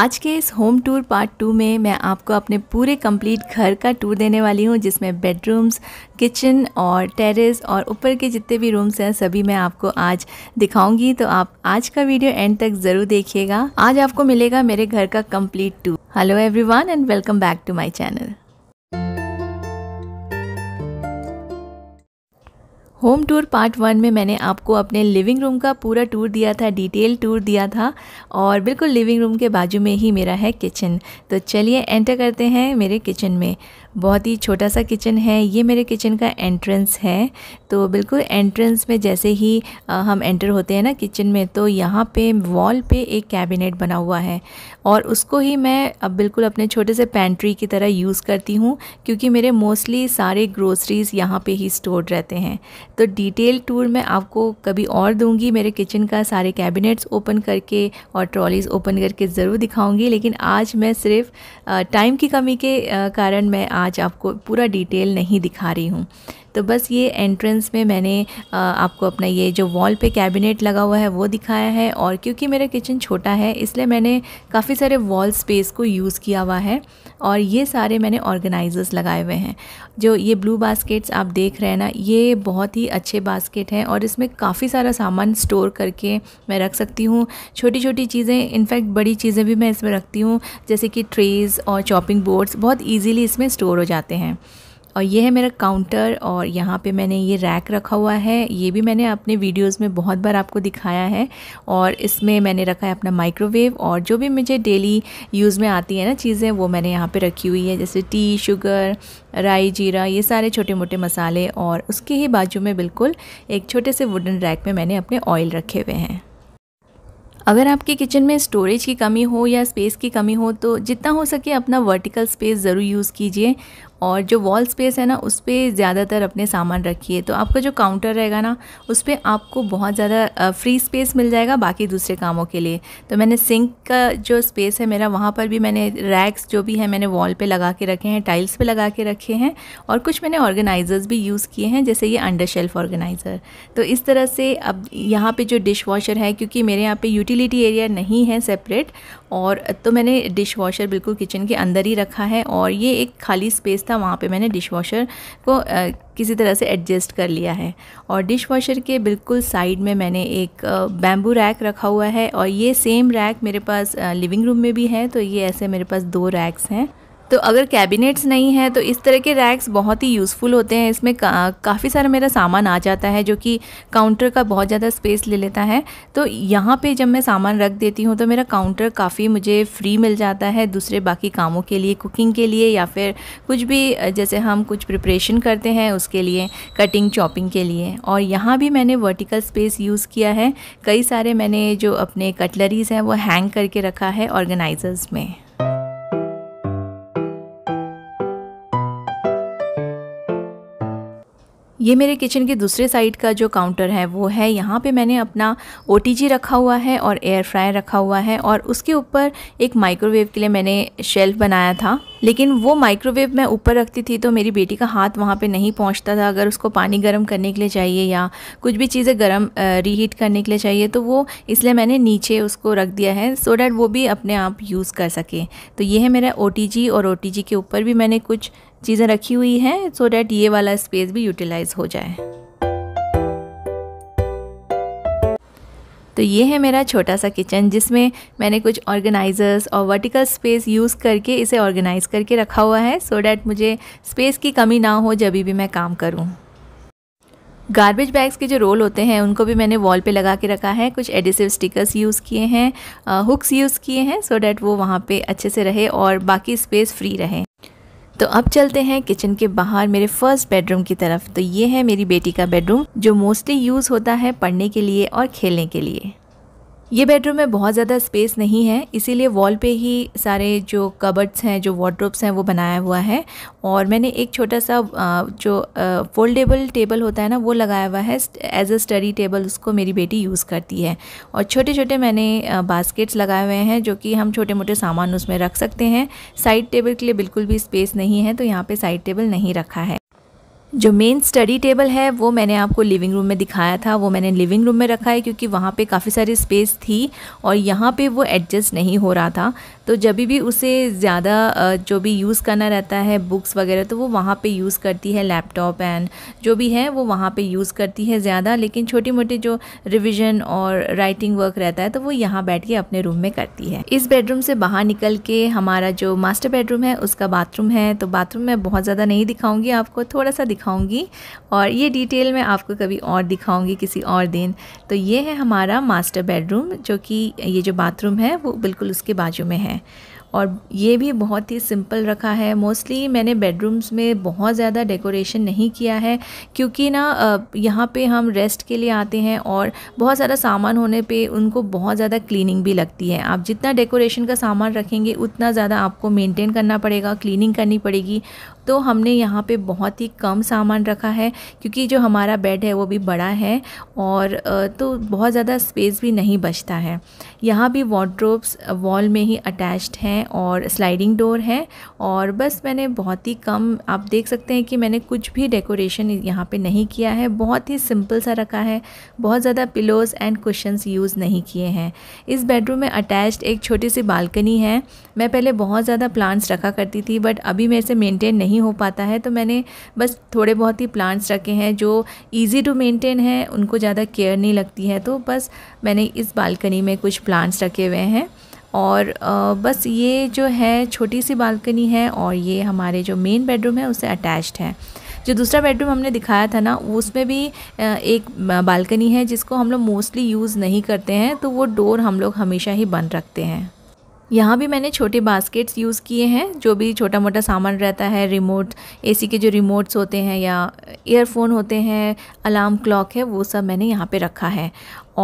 आज के इस होम टूर पार्ट टू में मैं आपको अपने पूरे कंप्लीट घर का टूर देने वाली हूँ जिसमें बेडरूम्स किचन और टेरेस और ऊपर के जितने भी रूम्स हैं सभी मैं आपको आज दिखाऊंगी तो आप आज का वीडियो एंड तक ज़रूर देखिएगा आज आपको मिलेगा मेरे घर का complete tour hello everyone and welcome back to my channel home tour part one में मैंने आपको अपने लिविंग रूम का पूरा टूर दिया था डिटेल टूर दिया था और बिल्कुल लिविंग रूम के बाजू में ही मेरा है किचन तो चलिए एंटर करते हैं मेरे किचन में बहुत ही छोटा सा किचन है ये मेरे किचन का एंट्रेंस है तो बिल्कुल एंट्रेंस में जैसे ही हम एंटर होते हैं ना किचन में तो यहाँ पे वॉल पे एक कैबिनेट बना हुआ है और उसको ही मैं अब बिल्कुल अपने छोटे से पैंट्री की तरह यूज़ करती हूँ क्योंकि मेरे मोस्टली सारे ग्रोसरीज़ यहाँ पे ही स्टोर रहते हैं तो डिटेल टूर मैं आपको कभी और दूंगी मेरे किचन का सारे कैबिनेट्स ओपन करके और ट्रॉलीज़ ओपन करके ज़रूर दिखाऊंगी लेकिन आज मैं सिर्फ टाइम की कमी के कारण मैं आज आपको पूरा डिटेल नहीं दिखा रही हूँ तो बस ये एंट्रेंस में मैंने आपको अपना ये जो वॉल पे कैबिनेट लगा हुआ है वो दिखाया है और क्योंकि मेरा किचन छोटा है इसलिए मैंने काफ़ी सारे वॉल स्पेस को यूज़ किया हुआ है और ये सारे मैंने ऑर्गेनाइजर्स लगाए हुए हैं जो ये ब्लू बास्केट्स आप देख रहे हैं ना ये बहुत ही अच्छे बास्केट हैं और इसमें काफ़ी सारा सामान स्टोर करके मैं रख सकती हूँ छोटी छोटी चीज़ें इनफैक्ट बड़ी चीज़ें भी मैं इसमें रखती हूँ जैसे कि ट्रेज़ और चॉपिंग बोर्ड्स बहुत ईजीली इसमें स्टोर हो जाते हैं और ये है मेरा काउंटर और यहाँ पे मैंने ये रैक रखा हुआ है ये भी मैंने अपने वीडियोस में बहुत बार आपको दिखाया है और इसमें मैंने रखा है अपना माइक्रोवेव और जो भी मुझे डेली यूज़ में आती है ना चीज़ें वो मैंने यहाँ पे रखी हुई है जैसे टी शुगर राई जीरा ये सारे छोटे मोटे मसाले और उसके ही बाजू में बिल्कुल एक छोटे से वुडन रैक में मैंने अपने ऑयल रखे हुए हैं अगर आपके किचन में स्टोरेज की कमी हो या स्पेस की कमी हो तो जितना हो सके अपना वर्टिकल स्पेस ज़रूर यूज़ कीजिए और जो वॉल स्पेस है ना उस पर ज़्यादातर अपने सामान रखिए तो आपका जो काउंटर रहेगा ना उस पर आपको बहुत ज़्यादा फ्री स्पेस मिल जाएगा बाकी दूसरे कामों के लिए तो मैंने सिंक का जो स्पेस है मेरा वहाँ पर भी मैंने रैक्स जो भी है मैंने वॉल पे लगा के रखे हैं टाइल्स पे लगा के रखे हैं और कुछ मैंने ऑर्गेनाइज़र्स भी यूज़ किए हैं जैसे ये अंडर शेल्फ ऑर्गेनाइज़र तो इस तरह से अब यहाँ पर जो डिश वॉशर है क्योंकि मेरे यहाँ पर यूटिलिटी एरिया नहीं है सेपरेट और तो मैंने डिश वॉशर बिल्कुल किचन के अंदर ही रखा है और ये एक खाली स्पेस था वहाँ पे मैंने डिश वॉशर को किसी तरह से एडजस्ट कर लिया है और डिश वॉशर के बिल्कुल साइड में मैंने एक बैम्बू रैक रखा हुआ है और ये सेम रैक मेरे पास लिविंग रूम में भी है तो ये ऐसे मेरे पास दो रैक्स हैं तो अगर कैबिनेट्स नहीं है तो इस तरह के रैक्स बहुत ही यूज़फुल होते हैं इसमें का, काफ़ी सारा मेरा सामान आ जाता है जो कि काउंटर का बहुत ज़्यादा स्पेस ले लेता है तो यहाँ पे जब मैं सामान रख देती हूँ तो मेरा काउंटर काफ़ी मुझे फ्री मिल जाता है दूसरे बाकी कामों के लिए कुकिंग के लिए या फिर कुछ भी जैसे हम कुछ प्रिपरेशन करते हैं उसके लिए कटिंग चॉपिंग के लिए और यहाँ भी मैंने वर्टिकल स्पेस यूज़ किया है कई सारे मैंने जो अपने कटलरीज़ हैं वो हैंग करके रखा है ऑर्गेनाइज़र्स में ये मेरे किचन के दूसरे साइड का जो काउंटर है वो है यहाँ पे मैंने अपना ओ रखा हुआ है और एयर फ्रायर रखा हुआ है और उसके ऊपर एक माइक्रोवेव के लिए मैंने शेल्फ बनाया था लेकिन वो माइक्रोवेव मैं ऊपर रखती थी तो मेरी बेटी का हाथ वहाँ पे नहीं पहुँचता था अगर उसको पानी गर्म करने के लिए चाहिए या कुछ भी चीज़ें गर्म रीहीट करने के लिए चाहिए तो वो इसलिए मैंने नीचे उसको रख दिया है सो so डैट वो भी अपने आप यूज़ कर सके तो ये है मेरा ओ और ओ के ऊपर भी मैंने कुछ चीज़ें रखी हुई हैं सो डैट ये वाला स्पेस भी यूटिलाइज़ हो जाए तो ये है मेरा छोटा सा किचन जिसमें मैंने कुछ ऑर्गेनाइज़र्स और वर्टिकल स्पेस यूज़ करके इसे ऑर्गेनाइज़ करके रखा हुआ है सो so डैट मुझे स्पेस की कमी ना हो जब भी मैं काम करूँ गार्बेज बैग्स के जो रोल होते हैं उनको भी मैंने वॉल पे लगा के रखा है कुछ एडिसिव स्टिकर्स यूज़ किए हैं हुक्स यूज़ किए हैं सो डैट वो वहाँ पे अच्छे से रहे और बाकी स्पेस फ्री रहे तो अब चलते हैं किचन के बाहर मेरे फर्स्ट बेडरूम की तरफ तो ये है मेरी बेटी का बेडरूम जो मोस्टली यूज़ होता है पढ़ने के लिए और खेलने के लिए ये बेडरूम में बहुत ज़्यादा स्पेस नहीं है इसीलिए वॉल पे ही सारे जो कबर्ड्स हैं जो वॉड्रोब्स हैं वो बनाया हुआ है और मैंने एक छोटा सा जो फोल्डेबल टेबल होता है ना वो लगाया हुआ है एज अ स्टडी टेबल उसको मेरी बेटी यूज़ करती है और छोटे छोटे मैंने बास्केट्स लगाए हुए हैं जो कि हम छोटे मोटे सामान उसमें रख सकते हैं साइड टेबल के लिए बिल्कुल भी स्पेस नहीं है तो यहाँ पर साइड टेबल नहीं रखा है जो मेन स्टडी टेबल है वो मैंने आपको लिविंग रूम में दिखाया था वो मैंने लिविंग रूम में रखा है क्योंकि वहाँ पे काफ़ी सारी स्पेस थी और यहाँ पे वो एडजस्ट नहीं हो रहा था तो जब भी उसे ज़्यादा जो भी यूज़ करना रहता है बुक्स वगैरह तो वो वहाँ पे यूज़ करती है लैपटॉप एंड जो भी है वो वहाँ पे यूज़ करती है ज़्यादा लेकिन छोटी मोटी जो रिविज़न और राइटिंग वर्क रहता है तो वो यहाँ बैठ के अपने रूम में करती है इस बेडरूम से बाहर निकल के हमारा जो मास्टर बेडरूम है उसका बाथरूम है तो बाथरूम मैं बहुत ज़्यादा नहीं दिखाऊँगी आपको थोड़ा सा दिखाऊँगी और ये डिटेल मैं आपको कभी और दिखाऊँगी किसी और दिन तो ये है हमारा मास्टर बेडरूम जो कि ये जो बाथरूम है वो बिल्कुल उसके बाजू में है हैं और ये भी बहुत ही सिंपल रखा है मोस्टली मैंने बेडरूम्स में बहुत ज़्यादा डेकोरेशन नहीं किया है क्योंकि ना यहाँ पे हम रेस्ट के लिए आते हैं और बहुत ज़्यादा सामान होने पे उनको बहुत ज़्यादा क्लीनिंग भी लगती है आप जितना डेकोरेशन का सामान रखेंगे उतना ज़्यादा आपको मेंटेन करना पड़ेगा क्लीनिंग करनी पड़ेगी तो हमने यहाँ पे बहुत ही कम सामान रखा है क्योंकि जो हमारा बेड है वो भी बड़ा है और तो बहुत ज़्यादा स्पेस भी नहीं बचता है यहाँ भी वॉड्रोब्स वॉल में ही अटैच्ड हैं और स्लाइडिंग डोर है और बस मैंने बहुत ही कम आप देख सकते हैं कि मैंने कुछ भी डेकोरेशन यहाँ पे नहीं किया है बहुत ही सिंपल सा रखा है बहुत ज़्यादा पिलोज़ एंड कुशंस यूज़ नहीं किए हैं इस बेडरूम में अटैच्ड एक छोटी सी बालकनी है मैं पहले बहुत ज़्यादा प्लांट्स रखा करती थी बट अभी मेरे से मेनटेन नहीं नहीं हो पाता है तो मैंने बस थोड़े बहुत ही प्लांट्स रखे हैं जो ईजी टू मेंटेन है उनको ज़्यादा केयर नहीं लगती है तो बस मैंने इस बालकनी में कुछ प्लांट्स रखे हुए हैं और बस ये जो है छोटी सी बालकनी है और ये हमारे जो मेन बेडरूम है उससे अटैच्ड है जो दूसरा बेडरूम हमने दिखाया था ना उसमें भी एक बालकनी है जिसको हम लोग मोस्टली यूज़ नहीं करते हैं तो वो डोर हम लोग हमेशा ही बंद रखते हैं यहाँ भी मैंने छोटे बास्केट्स यूज़ किए हैं जो भी छोटा मोटा सामान रहता है रिमोट एसी के जो रिमोट्स होते हैं या ईयरफोन होते हैं अलार्म क्लॉक है वो सब मैंने यहाँ पे रखा है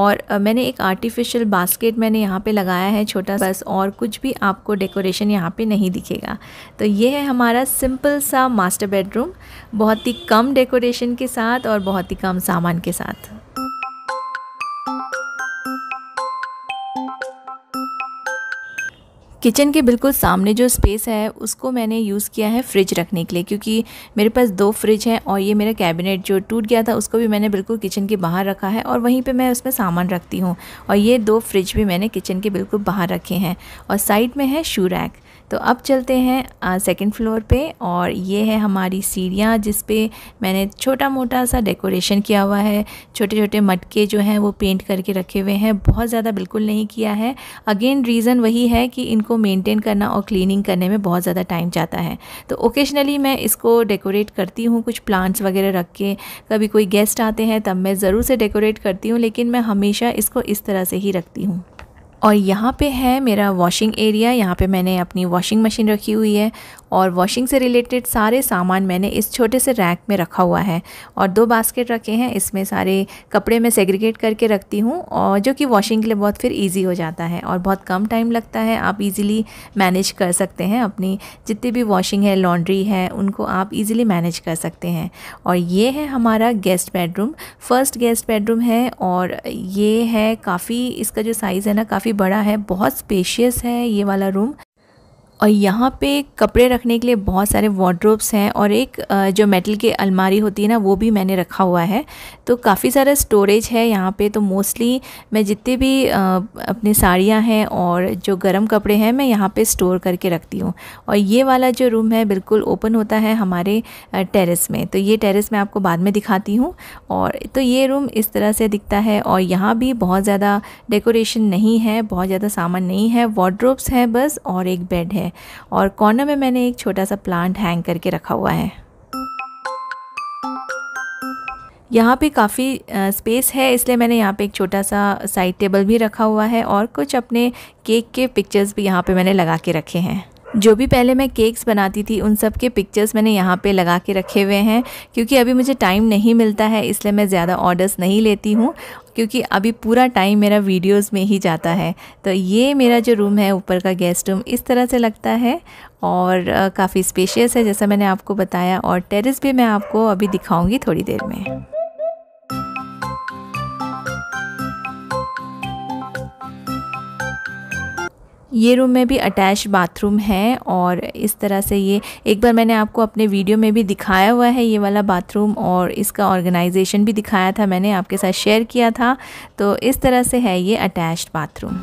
और मैंने एक आर्टिफिशियल बास्केट मैंने यहाँ पे लगाया है छोटा बस और कुछ भी आपको डेकोरेशन यहाँ पे नहीं दिखेगा तो ये है हमारा सिंपल सा मास्टर बेडरूम बहुत ही कम डेकोरेशन के साथ और बहुत ही कम सामान के साथ किचन के बिल्कुल सामने जो स्पेस है उसको मैंने यूज़ किया है फ्रिज रखने के लिए क्योंकि मेरे पास दो फ्रिज हैं और ये मेरा कैबिनेट जो टूट गया था उसको भी मैंने बिल्कुल किचन के बाहर रखा है और वहीं पे मैं उसमें सामान रखती हूँ और ये दो फ्रिज भी मैंने किचन के बिल्कुल बाहर रखे हैं और साइड में है शू रैक तो अब चलते हैं सेकंड फ्लोर पे और ये है हमारी सीढ़ियाँ जिसपे मैंने छोटा मोटा सा डेकोरेशन किया हुआ है छोटे छोटे मटके जो हैं वो पेंट करके रखे हुए हैं बहुत ज़्यादा बिल्कुल नहीं किया है अगेन रीज़न वही है कि इनको मेनटेन करना और क्लीनिंग करने में बहुत ज़्यादा टाइम जाता है तो ओकेजनली मैं इसको डेकोरेट करती हूँ कुछ प्लांट्स वगैरह रख के कभी कोई गेस्ट आते हैं तब मैं ज़रूर से डेकोरेट करती हूँ लेकिन मैं हमेशा इसको इस तरह से ही रखती हूँ और यहाँ पे है मेरा वॉशिंग एरिया यहाँ पे मैंने अपनी वॉशिंग मशीन रखी हुई है और वॉशिंग से रिलेटेड सारे सामान मैंने इस छोटे से रैक में रखा हुआ है और दो बास्केट रखे हैं इसमें सारे कपड़े मैं सेग्रीगेट करके रखती हूँ और जो कि वॉशिंग के लिए बहुत फिर ईजी हो जाता है और बहुत कम टाइम लगता है आप ईज़िली मैनेज कर सकते हैं अपनी जितनी भी वॉशिंग है लॉन्ड्री है उनको आप ईजिली मैनेज कर सकते हैं और ये है हमारा guest bedroom first guest bedroom है और ये है काफ़ी इसका जो साइज़ है ना काफ़ी काफ़ी बड़ा है बहुत स्पेशियस है ये वाला रूम और यहाँ पे कपड़े रखने के लिए बहुत सारे वार्ड्रोब्स हैं और एक जो मेटल की अलमारी होती है ना वो भी मैंने रखा हुआ है तो काफ़ी सारा स्टोरेज है यहाँ पे तो मोस्टली मैं जितने भी अपने साड़ियाँ हैं और जो गर्म कपड़े हैं मैं यहाँ पे स्टोर करके रखती हूँ और ये वाला जो रूम है बिल्कुल ओपन होता है हमारे टेरेस में तो ये टेरेस मैं आपको बाद में दिखाती हूँ और तो ये रूम इस तरह से दिखता है और यहाँ भी बहुत ज़्यादा डेकोरेशन नहीं है बहुत ज़्यादा सामान नहीं है वार्ड्रोब्स हैं बस और एक बेड है है और कॉर्नर में मैंने एक छोटा सा प्लांट हैंग करके रखा हुआ है यहाँ पे काफ़ी स्पेस है इसलिए मैंने यहाँ पे एक छोटा सा साइड टेबल भी रखा हुआ है और कुछ अपने केक के पिक्चर्स भी यहाँ पे मैंने लगा के रखे हैं जो भी पहले मैं केक्स बनाती थी उन सब के पिक्चर्स मैंने यहाँ पे लगा के रखे हुए हैं क्योंकि अभी मुझे टाइम नहीं मिलता है इसलिए मैं ज़्यादा ऑर्डर्स नहीं लेती हूँ क्योंकि अभी पूरा टाइम मेरा वीडियोस में ही जाता है तो ये मेरा जो रूम है ऊपर का गेस्ट रूम इस तरह से लगता है और काफ़ी स्पेशियस है जैसा मैंने आपको बताया और टेरिस भी मैं आपको अभी दिखाऊँगी थोड़ी देर में ये रूम में भी अटैच बाथरूम है और इस तरह से ये एक बार मैंने आपको अपने वीडियो में भी दिखाया हुआ है ये वाला बाथरूम और इसका ऑर्गेनाइजेशन भी दिखाया था मैंने आपके साथ शेयर किया था तो इस तरह से है ये अटैच्ड बाथरूम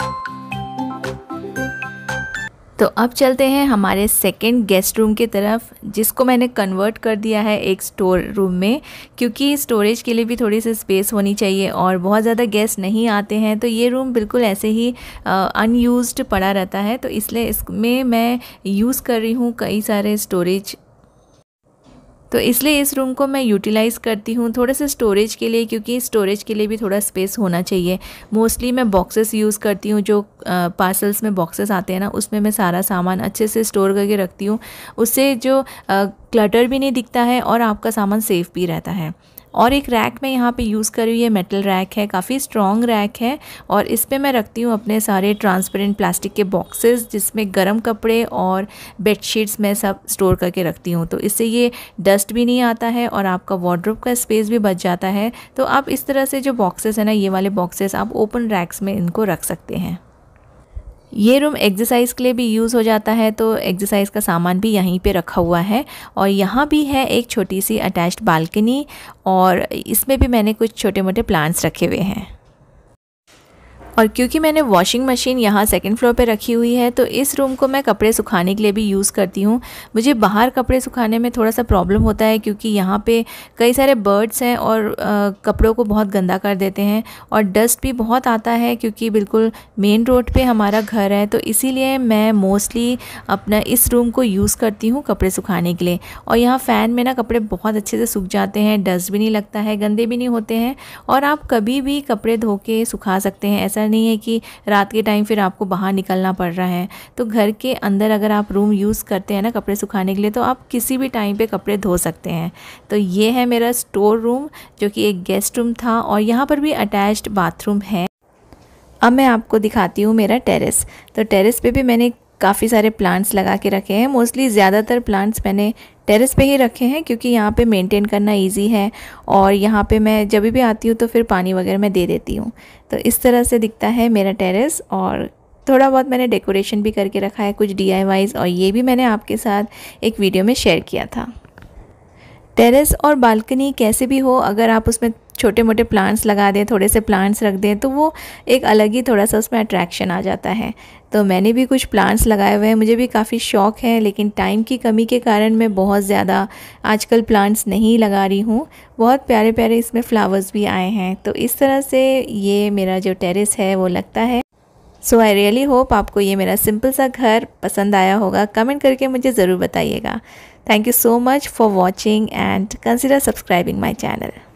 तो अब चलते हैं हमारे सेकेंड गेस्ट रूम की तरफ जिसको मैंने कन्वर्ट कर दिया है एक स्टोर रूम में क्योंकि स्टोरेज के लिए भी थोड़ी सी स्पेस होनी चाहिए और बहुत ज़्यादा गेस्ट नहीं आते हैं तो ये रूम बिल्कुल ऐसे ही अनयूज्ड पड़ा रहता है तो इसलिए इसमें मैं यूज़ कर रही हूँ कई सारे स्टोरेज तो इसलिए इस रूम को मैं यूटिलाइज़ करती हूँ थोड़े से स्टोरेज के लिए क्योंकि स्टोरेज के लिए भी थोड़ा स्पेस होना चाहिए मोस्टली मैं बॉक्सेस यूज़ करती हूँ जो पार्सल्स में बॉक्सेस आते हैं ना उसमें मैं सारा सामान अच्छे से स्टोर करके रखती हूँ उससे जो क्लटर भी नहीं दिखता है और आपका सामान सेफ़ भी रहता है और एक रैक मैं यहाँ पे यूज़ करी ये मेटल रैक है काफ़ी स्ट्रॉन्ग रैक है और इस पर मैं रखती हूँ अपने सारे ट्रांसपेरेंट प्लास्टिक के बॉक्सेस जिसमें गर्म कपड़े और बेडशीट्स मैं सब स्टोर करके रखती हूँ तो इससे ये डस्ट भी नहीं आता है और आपका वार्ड्रोप का स्पेस भी बच जाता है तो आप इस तरह से जो बॉक्सेस है ना ये वाले बॉक्सेस आप ओपन रैक्स में इनको रख सकते हैं ये रूम एक्सरसाइज के लिए भी यूज़ हो जाता है तो एक्सरसाइज का सामान भी यहीं पे रखा हुआ है और यहाँ भी है एक छोटी सी अटैच्ड बालकनी और इसमें भी मैंने कुछ छोटे मोटे प्लांट्स रखे हुए हैं और क्योंकि मैंने वॉशिंग मशीन यहाँ सेकेंड फ्लोर पे रखी हुई है तो इस रूम को मैं कपड़े सुखाने के लिए भी यूज़ करती हूँ मुझे बाहर कपड़े सुखाने में थोड़ा सा प्रॉब्लम होता है क्योंकि यहाँ पे कई सारे बर्ड्स हैं और आ, कपड़ों को बहुत गंदा कर देते हैं और डस्ट भी बहुत आता है क्योंकि बिल्कुल मेन रोड पर हमारा घर है तो इसीलिए मैं मोस्टली अपना इस रूम को यूज़ करती हूँ कपड़े सुखाने के लिए और यहाँ फ़ैन में ना कपड़े बहुत अच्छे से सूख जाते हैं डस्ट भी नहीं लगता है गंदे भी नहीं होते हैं और आप कभी भी कपड़े धो के सुखा सकते हैं ऐसा ऐसा नहीं है कि रात के टाइम फिर आपको बाहर निकलना पड़ रहा है तो घर के अंदर अगर आप रूम यूज़ करते हैं ना कपड़े सुखाने के लिए तो आप किसी भी टाइम पे कपड़े धो सकते हैं तो ये है मेरा स्टोर रूम जो कि एक गेस्ट रूम था और यहाँ पर भी अटैच्ड बाथरूम है अब मैं आपको दिखाती हूँ मेरा टेरेस तो टेरेस पे भी मैंने काफ़ी सारे प्लांट्स लगा के रखे हैं मोस्टली ज़्यादातर प्लांट्स मैंने टेरेस पे ही रखे हैं क्योंकि यहाँ पे मेंटेन करना इजी है और यहाँ पे मैं जब भी आती हूँ तो फिर पानी वगैरह मैं दे देती हूँ तो इस तरह से दिखता है मेरा टेरेस और थोड़ा बहुत मैंने डेकोरेशन भी करके रखा है कुछ डी और ये भी मैंने आपके साथ एक वीडियो में शेयर किया था टेरेस और बालकनी कैसे भी हो अगर आप उसमें छोटे मोटे प्लांट्स लगा दें थोड़े से प्लांट्स रख दें तो वो एक अलग ही थोड़ा सा उसमें अट्रैक्शन आ जाता है तो मैंने भी कुछ प्लांट्स लगाए हुए हैं मुझे भी काफ़ी शौक़ है लेकिन टाइम की कमी के कारण मैं बहुत ज़्यादा आजकल प्लांट्स नहीं लगा रही हूँ बहुत प्यारे प्यारे इसमें फ़्लावर्स भी आए हैं तो इस तरह से ये मेरा जो टेरिस है वो लगता है सो आई रियली होप आपको ये मेरा सिंपल सा घर पसंद आया होगा कमेंट करके मुझे ज़रूर बताइएगा thank you so much for watching and consider subscribing my channel